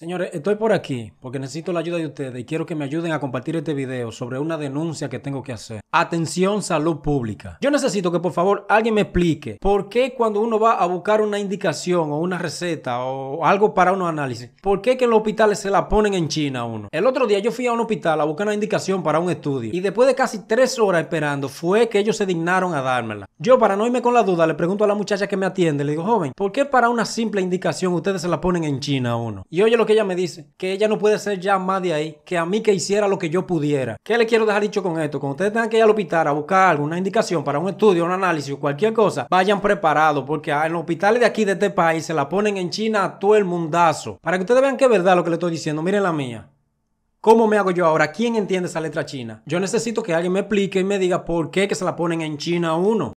Señores, estoy por aquí porque necesito la ayuda de ustedes y quiero que me ayuden a compartir este video sobre una denuncia que tengo que hacer. Atención salud pública. Yo necesito que por favor alguien me explique por qué cuando uno va a buscar una indicación o una receta o algo para unos análisis, por qué que en los hospitales se la ponen en China uno. El otro día yo fui a un hospital a buscar una indicación para un estudio y después de casi tres horas esperando fue que ellos se dignaron a dármela. Yo para no irme con la duda le pregunto a la muchacha que me atiende, le digo, joven, ¿por qué para una simple indicación ustedes se la ponen en China uno? Y oye lo que ella me dice, que ella no puede ser ya más de ahí, que a mí que hiciera lo que yo pudiera. ¿Qué le quiero dejar dicho con esto? Cuando ustedes tengan que ir al hospital a buscar alguna indicación para un estudio, un análisis o cualquier cosa, vayan preparados, porque en los hospitales de aquí, de este país, se la ponen en China a todo el mundazo. Para que ustedes vean que es verdad lo que le estoy diciendo, miren la mía. ¿Cómo me hago yo ahora? ¿Quién entiende esa letra china? Yo necesito que alguien me explique y me diga por qué que se la ponen en China uno.